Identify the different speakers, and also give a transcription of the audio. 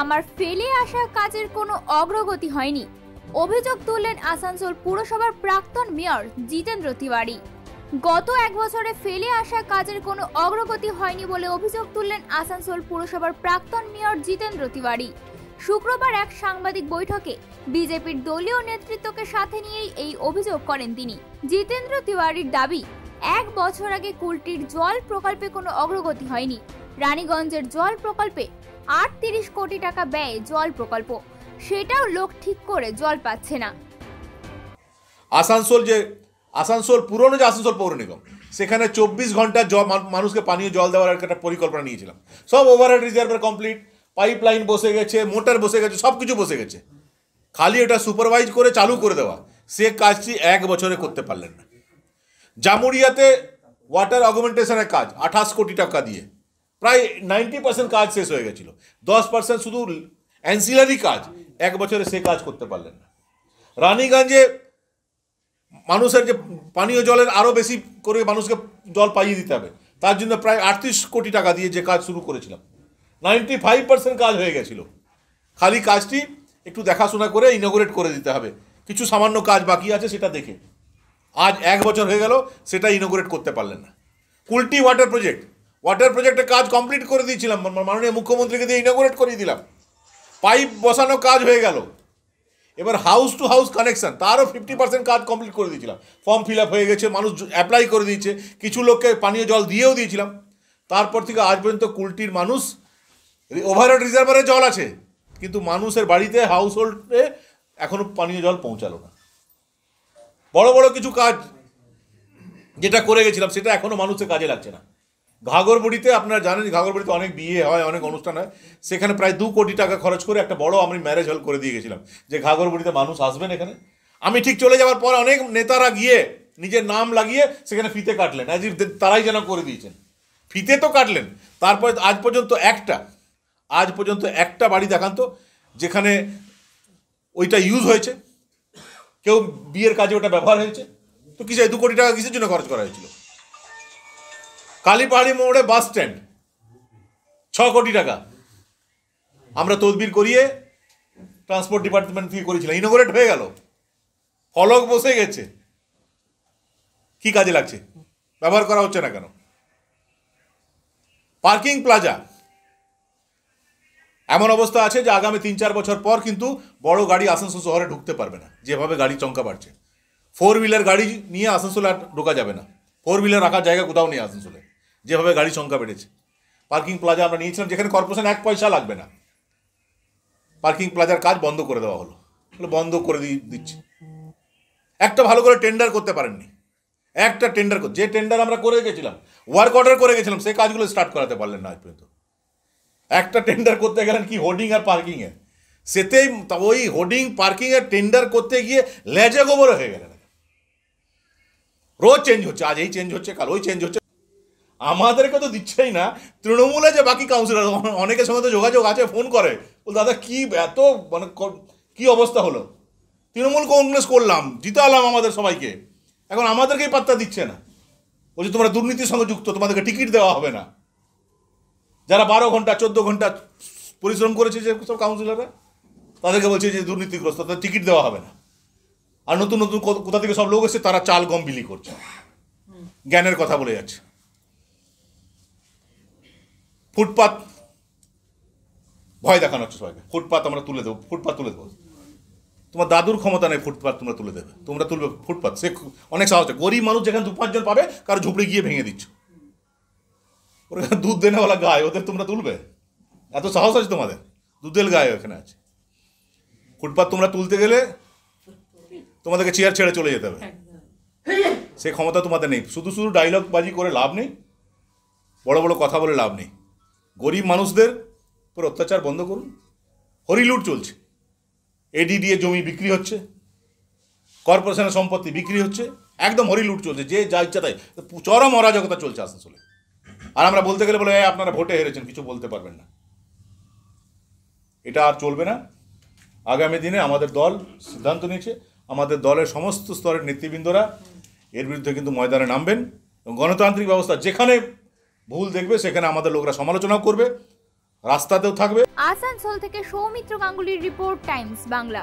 Speaker 1: আমার ফেলে আসা কাজের কোনো অগ্রগতি হয়নি অভিযোগ তুললেন আসানসোল পুরসভার প্রাক্তন মেয়র জিতেন্দ্র তিওয়ারি গত এক বছরে ফেলে আসা কাজের কোনো অগ্রগতি হয়নি বলে অভিযোগ তুললেন আসানসোল পুরসভার প্রাক্তন মেয়র জিতেন্দ্র তিওয়ারি শুক্রবার এক সাংবাদিক বৈঠকে বিজেপির দলীয় নেতৃত্বকে সাথে নিয়েই এই অভিযোগ করেন তিনি জিতেন্দ্র তিওয়ারির দাবি এক বছর আগে কুলটির জল প্রকল্পে কোনো অগ্রগতি হয়নি রানীগঞ্জের জল প্রকল্পে আটত্রিশ কোটি টাকা ব্যয়ে জল প্রকল্প সেটাও লোক ঠিক করে জল পাচ্ছে না
Speaker 2: আসানসোল যে আসানসোল পুরনো যে আসানসোল পৌর নিগম সেখানে চব্বিশ ঘন্টা জল মানুষকে পানীয় জল দেওয়ার একটা পরিকল্পনা নিয়েছিলাম সব ওভারহেড রিজার্ভের কমপ্লিট পাইপ লাইন বসে গেছে মোটর বসে গেছে সব কিছু বসে গেছে খালি এটা সুপারভাইজ করে চালু করে দেওয়া সে কাজটি এক বছরে করতে পারলেন না জামুরিয়াতে ওয়াটার অগুমেন্টেশনের কাজ আঠাশ কোটি টাকা দিয়ে প্রায় নাইনটি পার্সেন্ট কাজ শেষ হয়ে গেছিল দশ পার্সেন্ট শুধু অ্যান্সিলারি কাজ এক বছরে সে কাজ করতে পারলেন না রানীগঞ্জে মানুষের যে পানীয় জলের আরও বেশি করে মানুষকে জল পাইয়ে দিতে হবে তার জন্য প্রায় আটত্রিশ কোটি টাকা দিয়ে যে কাজ শুরু করেছিলাম নাইনটি ফাইভ পার্সেন্ট কাজ হয়ে গেছিল খালি কাজটি একটু দেখাশোনা করে ইনোগ্রেট করে দিতে হবে কিছু সামান্য কাজ বাকি আছে সেটা দেখে আজ এক বছর হয়ে গেল সেটা ইনোগ্রেট করতে পারলেন না কুলটি ওয়াটার প্রজেক্ট ওয়াটার প্রজেক্টের কাজ কমপ্লিট করে দিয়েছিলাম মাননীয় মুখ্যমন্ত্রীকে দিয়ে ইনগোরেট করিয়ে দিলাম পাইপ বসানো কাজ হয়ে গেল এবার হাউস টু হাউস কানেকশান তারও ফিফটি পার্সেন্ট কাজ কমপ্লিট করে দিয়েছিলাম ফর্ম ফিল আপ হয়ে গেছে মানুষ অ্যাপ্লাই করে দিয়েছে কিছু লোককে পানীয় জল দিয়েও দিয়েছিলাম তারপর থেকে আজ পর্যন্ত কুলটির মানুষ ওভারহেড রিজার্ভারে জল আছে কিন্তু মানুষের বাড়িতে হাউস হোল্ডে এখনও পানীয় জল পৌঁছালো না বড় বড় কিছু কাজ যেটা করে গেছিলাম সেটা এখনও মানুষের কাজে লাগছে না ঘাগরবুড়িতে আপনারা জানেন ঘাগরবুড়িতে অনেক বিয়ে হয় অনেক অনুষ্ঠান হয় সেখানে প্রায় দু কোটি টাকা খরচ করে একটা বড় আমি ম্যারেজ হল করে দিয়ে গেছিলাম যে ঘাগরবুড়িতে মানুষ আসবেন এখানে আমি ঠিক চলে যাওয়ার পর অনেক নেতারা গিয়ে নিজের নাম লাগিয়ে সেখানে ফিতে কাটলেন আজ তারাই যেন করে দিয়েছেন ফিতে তো কাটলেন তারপরে আজ পর্যন্ত একটা আজ পর্যন্ত একটা বাড়ি দেখান তো যেখানে ওইটা ইউজ হয়েছে কেউ বিয়ের কাজে ওটা ব্যবহার হয়েছে তো কিছু দু কোটি টাকা কিসের জন্য খরচ করা হয়েছিল কালীপাহাড়ি মোড়ে বাস স্ট্যান্ড ছ কোটি টাকা আমরা তদবির করিয়ে ট্রান্সপোর্ট ডিপার্টমেন্ট থেকে করেছিলাম ইনোগ্রেট হয়ে গেল ফলক বসে গেছে কি কাজে লাগছে ব্যবহার করা হচ্ছে না কেন পার্কিং প্লাজা এমন অবস্থা আছে যে আগামী তিন চার বছর পর কিন্তু বড় গাড়ি আসানসোল শহরে ঢুকতে পারবে না যেভাবে গাড়ি চঙ্কা বাড়ছে ফোর হুইলার গাড়ি নিয়ে আসানসোলে আর ঢোকা যাবে না ফোর হুইলার রাখার জায়গা কোথাও নেই আসানসোলে যেভাবে গাড়ির সংখ্যা বেড়েছে পার্কিং প্লাজা আমরা নিয়েছিলাম যেখানে কর্পোরেশন এক পয়সা লাগবে না পার্কিং প্লাজার কাজ বন্ধ করে দেওয়া হলো বন্ধ করে দিচ্ছে একটা ভালো করে টেন্ডার করতে পারেননি একটা টেন্ডার যে টেন্ডার আমরা করে গেছিলাম ওয়ার্ক অর্ডার করে গেছিলাম সেই কাজগুলো স্টার্ট করাতে পারলেন না আজ পর্যন্ত একটা টেন্ডার করতে গেলেন কি হোর্ডিং আর পার্কিংয়ে সেতেই ওই হোর্ডিং পার্কিংয়ে টেন্ডার করতে গিয়ে লেজে গোবর হয়ে গেলেন রোজ চেঞ্জ হচ্ছে আজ এই চেঞ্জ হচ্ছে কাল ওই চেঞ্জ হচ্ছে আমাদেরকে তো দিচ্ছেই না তৃণমূলে যে বাকি কাউন্সিলর অনেকের সঙ্গে তো যোগাযোগ আছে ফোন করে বল দাদা কী এত মানে কী অবস্থা হলো তৃণমূল কংগ্রেস করলাম জিতালাম আমাদের সবাইকে এখন আমাদেরকেই পাত্তা দিচ্ছে না বলছে তোমরা দুর্নীতির সঙ্গে যুক্ত তোমাদেরকে টিকিট দেওয়া হবে না যারা বারো ঘন্টা চোদ্দ ঘন্টা পরিশ্রম করেছে যে সব কাউন্সিলররা তাদেরকে বলছে যে দুর্নীতিগ্রস্ত তাদের টিকিট দেওয়া হবে না আর নতুন নতুন কোথা থেকে সব লোক এসে তারা চাল গম বিলি করছে জ্ঞানের কথা বলে যাচ্ছে ফুটপাত ভয় দেখানো হচ্ছে সবাইকে ফুটপাত আমরা তুলে দেবো ফুটপাত তুলে দেবো তোমার দাদুর ক্ষমতা নেই ফুটপাত তোমরা তুলে দেবে তোমরা তুলবে ফুটপাত সে অনেক সাহস গরিব মানুষ যেখানে দু পাঁচজন পাবে কারো ঝুপড়ি গিয়ে ভেঙে দিচ্ছ ওরা দুধ দেনেওয়ালা গায়ে ওদের তোমরা তুলবে এত সাহস আছে তোমাদের দুধের গায়ে ওখানে আছে ফুটপাত তোমরা তুলতে গেলে তোমাদেরকে চেয়ার ছেড়ে চলে যেতে হবে সে ক্ষমতা তোমাদের নেই শুধু শুধু ডায়লগ বাজি করে লাভ নেই বড় বড় কথা বলে লাভ নেই গরিব মানুষদের উপর অত্যাচার বন্ধ করুন হরিলুট চলছে এডিডিএ জমি বিক্রি হচ্ছে কর্পোরেশনের সম্পত্তি বিক্রি হচ্ছে একদম হরিলুট চলছে যে যা ইচ্ছা তাই চরম অরাজকতা চলছে আসানসোলে আর আমরা বলতে গেলে বলে আপনারা ভোটে হেরেছেন কিছু বলতে পারবেন না এটা আর চলবে না আগামী দিনে আমাদের দল সিদ্ধান্ত নিয়েছে আমাদের দলের সমস্ত স্তরের নেতৃবৃন্দরা এর বিরুদ্ধে কিন্তু ময়দানে নামবেন এবং গণতান্ত্রিক ব্যবস্থা যেখানে ভুল দেখবে সেখানে আমাদের লোকরা সমালোচনা করবে রাস্তাতেও থাকবে
Speaker 1: আসানসোল থেকে সৌমিত্র গাঙ্গুলির রিপোর্ট টাইমস বাংলা